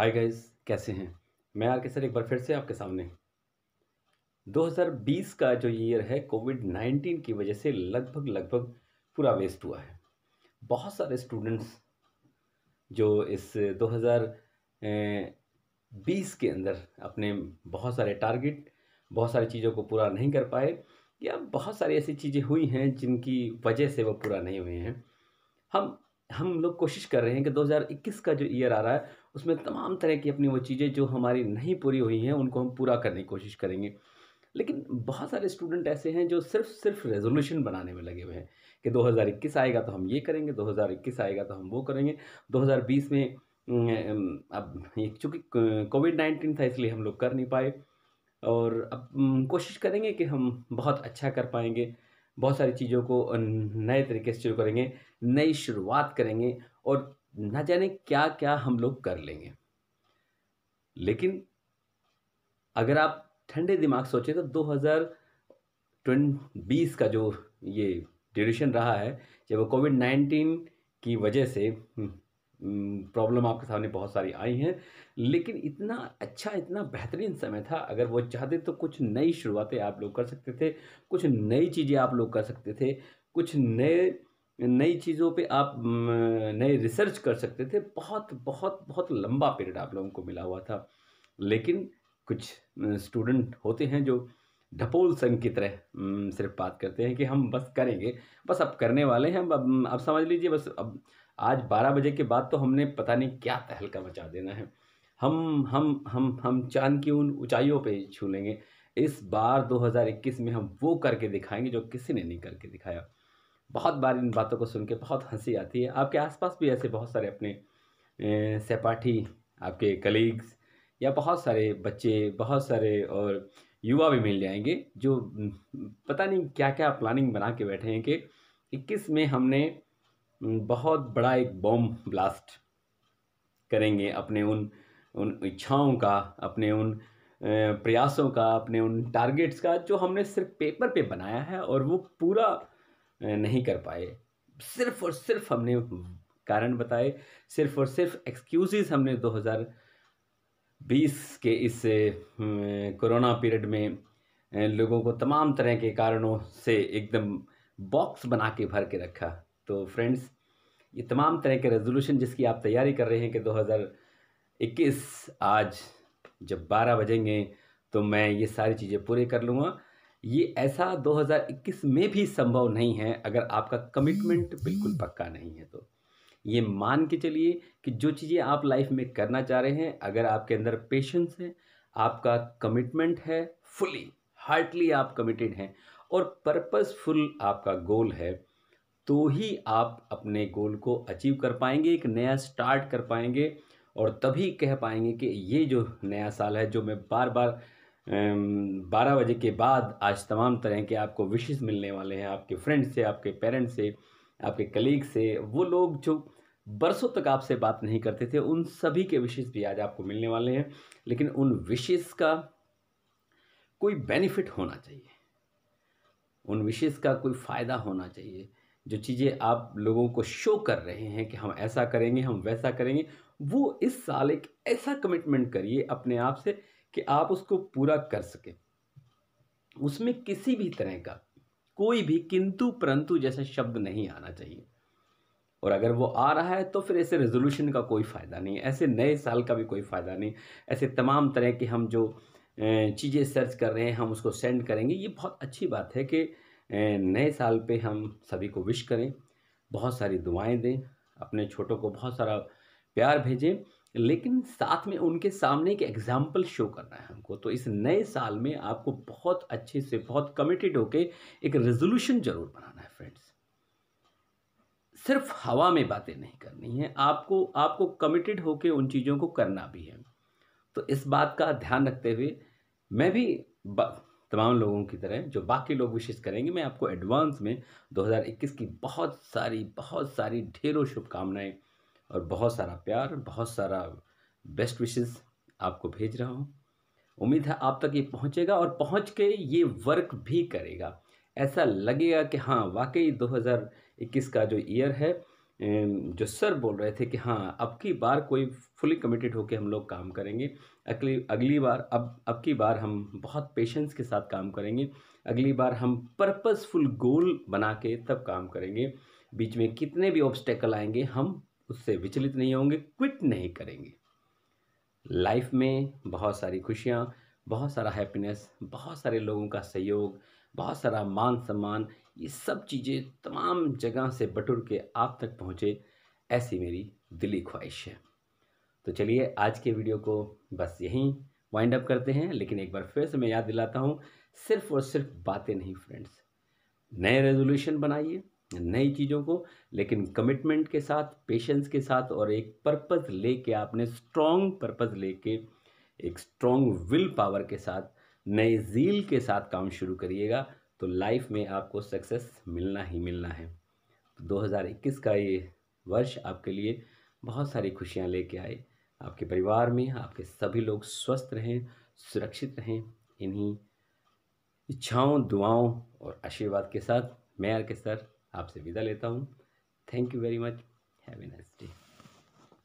hi guys कैसे हैं मैं आर के सर एक बार फिर से आपके सामने 2020 का जो ईयर है कोविड 19 की वजह से लगभग लगभग पूरा वेस्ट हुआ है बहुत सारे स्टूडेंट्स जो इस 2020 के अंदर अपने बहुत सारे टारगेट बहुत सारी चीज़ों को पूरा नहीं कर पाए या बहुत सारी ऐसी चीज़ें हुई हैं जिनकी वजह से वो पूरा नहीं हुए हैं हम हम लोग कोशिश कर रहे हैं कि 2021 का जो ईयर आ रहा है उसमें तमाम तरह की अपनी वो चीज़ें जो हमारी नहीं पूरी हुई हैं उनको हम पूरा करने की कोशिश करेंगे लेकिन बहुत सारे स्टूडेंट ऐसे हैं जो सिर्फ सिर्फ रेजोल्यूशन बनाने में लगे हुए हैं कि 2021 आएगा तो हम ये करेंगे 2021 आएगा तो हम वो करेंगे 2020 में अब चूँकि कोविड नाइन्टीन था इसलिए हम लोग कर नहीं पाए और अब कोशिश करेंगे कि हम बहुत अच्छा कर पाएंगे बहुत सारी चीज़ों को नए तरीके से शुरू करेंगे नई शुरुआत करेंगे और ना जाने क्या क्या हम लोग कर लेंगे लेकिन अगर आप ठंडे दिमाग सोचें तो दो हज़ार बीस का जो ये ड्यूरेशन रहा है जब वो कोविड नाइन्टीन की वजह से प्रॉब्लम हम्म, हम्म, आपके सामने बहुत सारी आई हैं लेकिन इतना अच्छा इतना बेहतरीन समय था अगर वो चाहते तो कुछ नई शुरुआतें आप लोग कर सकते थे कुछ नई चीज़ें आप लोग कर सकते थे कुछ नए नई चीज़ों पे आप नए रिसर्च कर सकते थे बहुत बहुत बहुत लंबा पीरियड आप लोगों को मिला हुआ था लेकिन कुछ स्टूडेंट होते हैं जो ढपोल संघ की तरह सिर्फ बात करते हैं कि हम बस करेंगे बस अब करने वाले हैं अब अब समझ लीजिए बस अब आज बारह बजे के बाद तो हमने पता नहीं क्या तहलका मचा देना है हम हम हम हम चांद की उन ऊंचाइयों पे छू लेंगे इस बार 2021 में हम वो करके दिखाएंगे जो किसी ने नहीं करके दिखाया बहुत बार इन बातों को सुन के बहुत हंसी आती है आपके आसपास भी ऐसे बहुत सारे अपने सहपाठी आपके कलीग्स या बहुत सारे बच्चे बहुत सारे और युवा भी मिल जाएंगे जो पता नहीं क्या क्या प्लानिंग बना के बैठे हैं कि इक्कीस में हमने बहुत बड़ा एक बॉम्ब ब्लास्ट करेंगे अपने उन उन इच्छाओं का अपने उन प्रयासों का अपने उन टारगेट्स का जो हमने सिर्फ पेपर पे बनाया है और वो पूरा नहीं कर पाए सिर्फ और सिर्फ हमने कारण बताए सिर्फ और सिर्फ एक्सक्यूज़ हमने 2020 के इस हम्म, कोरोना पीरियड में लोगों को तमाम तरह के कारणों से एकदम बॉक्स बना के भर के रखा तो फ्रेंड्स ये तमाम तरह के रेजोल्यूशन जिसकी आप तैयारी कर रहे हैं कि 2021 आज जब 12 बजेंगे तो मैं ये सारी चीज़ें पूरी कर लूँगा ये ऐसा 2021 में भी संभव नहीं है अगर आपका कमिटमेंट बिल्कुल पक्का नहीं है तो ये मान के चलिए कि जो चीज़ें आप लाइफ में करना चाह रहे हैं अगर आपके अंदर पेशेंस है आपका कमिटमेंट है फुली हार्टली आप कमिटेड हैं और पर्पसफुल आपका गोल है तो ही आप अपने गोल को अचीव कर पाएंगे एक नया स्टार्ट कर पाएंगे और तभी कह पाएंगे कि ये जो नया साल है जो मैं बार बार बारह बजे के बाद आज तमाम तरह के आपको विशेष मिलने वाले हैं आपके फ्रेंड से आपके पेरेंट्स से आपके कलीग से वो लोग जो बरसों तक आपसे बात नहीं करते थे उन सभी के विशेष भी आज आपको मिलने वाले हैं लेकिन उन विशेष का कोई बेनिफिट होना चाहिए उन विशेष का कोई फ़ायदा होना चाहिए जो चीज़ें आप लोगों को शो कर रहे हैं कि हम ऐसा करेंगे हम वैसा करेंगे वो इस साल एक ऐसा कमिटमेंट करिए अपने आप से कि आप उसको पूरा कर सकें उसमें किसी भी तरह का कोई भी किंतु परंतु जैसा शब्द नहीं आना चाहिए और अगर वो आ रहा है तो फिर ऐसे रेजोल्यूशन का कोई फ़ायदा नहीं ऐसे नए साल का भी कोई फ़ायदा नहीं ऐसे तमाम तरह के हम जो चीज़ें सर्च कर रहे हैं हम उसको सेंड करेंगे ये बहुत अच्छी बात है कि नए साल पे हम सभी को विश करें बहुत सारी दुआएं दें अपने छोटों को बहुत सारा प्यार भेजें लेकिन साथ में उनके सामने एक एग्जाम्पल शो करना है हमको तो इस नए साल में आपको बहुत अच्छे से बहुत कमिटेड होके एक रेजोल्यूशन जरूर बनाना है फ्रेंड्स सिर्फ हवा में बातें नहीं करनी है आपको आपको कमिटेड होके उन चीज़ों को करना भी है तो इस बात का ध्यान रखते हुए मैं भी तमाम लोगों की तरह जो बाकी लोग विशेष करेंगे मैं आपको एडवांस में 2021 की बहुत सारी बहुत सारी ढेरों शुभकामनाएं और बहुत सारा प्यार बहुत सारा बेस्ट विशेस आपको भेज रहा हूँ उम्मीद है आप तक ये पहुँचेगा और पहुँच के ये वर्क भी करेगा ऐसा लगेगा कि हाँ वाकई 2021 का जो ईयर है जो सर बोल रहे थे कि हाँ अब की बार कोई फुली कमिटेड होकर हम लोग काम करेंगे अगली अगली बार अब अब की बार हम बहुत पेशेंस के साथ काम करेंगे अगली बार हम पर्पसफुल गोल बना के तब काम करेंगे बीच में कितने भी ऑब्स्टेकल आएंगे हम उससे विचलित नहीं होंगे क्विट नहीं करेंगे लाइफ में बहुत सारी खुशियाँ बहुत सारा हैप्पीनेस बहुत सारे लोगों का सहयोग बहुत सारा मान सम्मान ये सब चीज़ें तमाम जगह से बटुर के आप तक पहुँचे ऐसी मेरी दिली ख्वाहिश है तो चलिए आज के वीडियो को बस यहीं वाइंड अप करते हैं लेकिन एक बार फिर से मैं याद दिलाता हूँ सिर्फ और सिर्फ बातें नहीं फ्रेंड्स नए रेजोल्यूशन बनाइए नई चीज़ों को लेकिन कमिटमेंट के साथ पेशेंस के साथ और एक पर्पज़ लेके आपने स्ट्रॉन्ग पर्पज़ लेके एक स्ट्रॉन्ग विल पावर के साथ नए जील के साथ काम शुरू करिएगा तो लाइफ में आपको सक्सेस मिलना ही मिलना है तो 2021 का ये वर्ष आपके लिए बहुत सारी खुशियाँ लेके आए आपके परिवार में आपके सभी लोग स्वस्थ रहें सुरक्षित रहें इन्हीं इच्छाओं दुआओं और आशीर्वाद के साथ मैं आर के सर आपसे विदा लेता हूँ thank you very much have a nice day